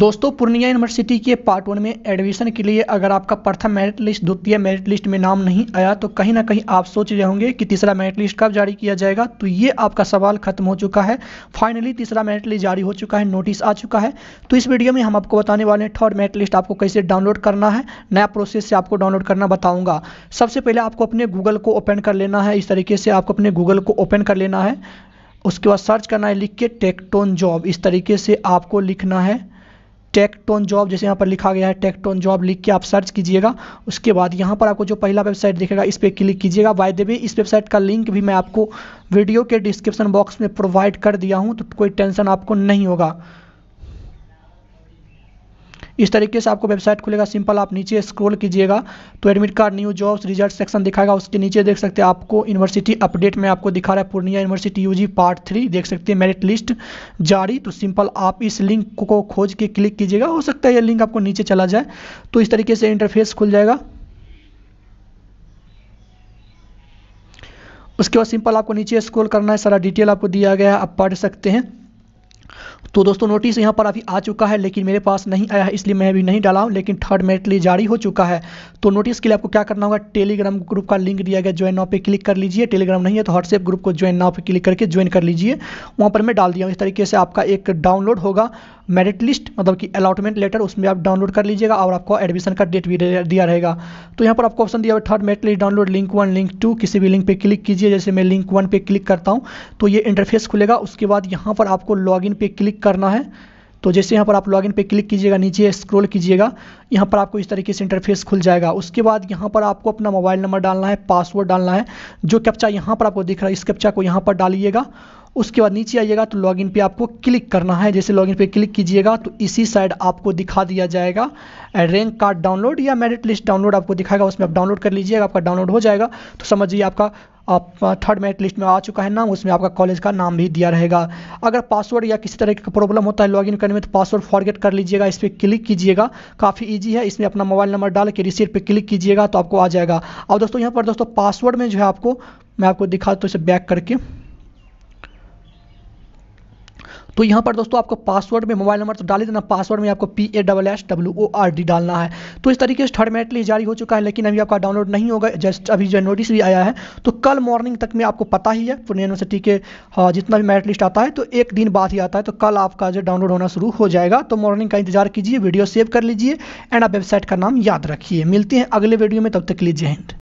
दोस्तों पूर्णिया यूनिवर्सिटी के part one में एडमिशन के लिए अगर आपका प्रथम मेरिट लिस्ट द्वितीय मेरिट लिस्ट में नाम नहीं आया तो कहीं ना कहीं आप सोच रहे होंगे कि तीसरा मेरिट लिस्ट कब जारी किया जाएगा तो ये आपका सवाल खत्म हो चुका है फाइनली तीसरा मेरिट लिस्ट जारी हो चुका है नोटिस आ चुका है तो इस वीडियो में हम आपको बताने वाले हैं थर्ड मेरिट लिस्ट आपको कैसे डाउनलोड करना है नया प्रोसेस से आपको डाउनलोड करना बताऊँगा सबसे पहले आपको अपने गूगल को ओपन कर लेना है इस तरीके से आपको अपने गूगल को ओपन कर लेना है उसके बाद सर्च करना है लिख के टेक्टोन जॉब इस तरीके से आपको लिखना है टेक्टोन जॉब जैसे यहाँ पर लिखा गया है टेक्टोन जॉब लिख के आप सर्च कीजिएगा उसके बाद यहाँ पर आपको जो पहला वेबसाइट दिखेगा इस पर क्लिक कीजिएगा बाय द वे इस वेबसाइट का लिंक भी मैं आपको वीडियो के डिस्क्रिप्शन बॉक्स में प्रोवाइड कर दिया हूँ तो कोई टेंशन आपको नहीं होगा इस तरीके से आपको वेबसाइट खुलेगा सिंपल आप नीचे स्क्रॉल कीजिएगा तो admit card new jobs result section दिखाएगा उसके नीचे देख सकते हैं आपको यूनिवर्सिटी अपडेट में आपको दिखा रहा है Purnia university UG part three देख सकते हैं मेरिट लिस्ट जारी तो सिंपल आप इस लिंक को खोज के क्लिक कीजिएगा हो सकता है यह लिंक आपको नीचे चला जाए तो इस तरीके से इंटरफेस खुल जाएगा उसके बाद सिंपल आपको नीचे स्क्रॉल करना है सारा डिटेल आपको दिया गया है आप पढ़ सकते हैं तो दोस्तों नोटिस यहाँ पर अभी आ चुका है लेकिन मेरे पास नहीं आया है इसलिए मैं अभी नहीं डाला हूँ लेकिन थर्ड मेरिट जारी हो चुका है तो नोटिस के लिए आपको क्या करना होगा टेलीग्राम ग्रुप का लिंक दिया गया ज्वाइन नाव पे क्लिक कर लीजिए टेलीग्राम नहीं है तो व्हाट्सएप ग्रुप को ज्वाइन नाव पे क्लिक करके ज्वाइन कर लीजिए वहाँ पर मैं डाल दिया हूँ इस तरीके से आपका एक डाउनलोड होगा मेरिट लिस्ट मतलब कि अलॉटमेंट लेटर उसमें आप डाउनलोड कर लीजिएगा और आपको एडमिशन का डेट भी दिया रहेगा तो यहाँ पर आपको ऑप्शन दिया हुआ third merit list download link one link two किसी भी लिंक पर क्लिक कीजिए जैसे मैं लिंक वन पर क्लिक करता हूँ तो ये इंटरफेस खुलेगा उसके बाद यहाँ पर आपको लॉग इन पे क्लिक करना है तो जैसे यहाँ पर आप लॉगिन पे क्लिक कीजिएगा नीचे स्क्रॉल कीजिएगा यहाँ पर आपको इस तरीके से इंटरफेस खुल जाएगा उसके बाद यहाँ पर आपको अपना मोबाइल नंबर डालना है पासवर्ड डालना है जो कैप्चा यहाँ पर आपको दिख रहा है इस कैप्चा को यहाँ पर डालिएगा उसके बाद नीचे आइएगा तो लॉगिन पे आपको क्लिक करना है जैसे लॉगिन पे क्लिक कीजिएगा तो इसी साइड आपको दिखा दिया जाएगा रैंक कार्ड डाउनलोड या मेरिट लिस्ट डाउनलोड आपको दिखाएगा उसमें आप डाउनलोड कर लीजिएगा आपका डाउनलोड हो जाएगा तो समझिए आपका आप थर्ड मेरिट लिस्ट में आ चुका है नाम उसमें आपका कॉलेज का नाम भी दिया रहेगा अगर पासवर्ड या किसी तरह का प्रॉब्लम होता है लॉगिन करने में तो पासवर्ड फॉरगेट कर लीजिएगा इस पर क्लिक कीजिएगा काफ़ी ईजी है इसमें अपना मोबाइल नंबर डाल के रिसीट पर क्लिक कीजिएगा तो आपको आ जाएगा और दोस्तों यहाँ पर दोस्तों पासवर्ड में जो है आपको मैं आपको दिखा तो इसे बैक करके तो यहाँ पर दोस्तों आपको पासवर्ड में मोबाइल नंबर तो डाल देना पासवर्ड में आपको P A double S W O R D डालना है तो इस तरीके से थर्ड मेटली जारी हो चुका है लेकिन अभी आपका डाउनलोड नहीं होगा जस्ट अभी जो नोटिस भी आया है तो कल मॉर्निंग तक में आपको पता ही है पुणे यूनिवर्सिटी के हाँ, जितना भी मेरिट लिस्ट आता है तो एक दिन बाद ही आता है तो कल आपका जो डाउनलोड होना शुरू हो जाएगा तो मॉर्निंग का इंतजार कीजिए वीडियो सेव कर लीजिए एंड आप वेबसाइट का नाम याद रखिए मिलते हैं अगले वीडियो में तब तक लीजिए हिंद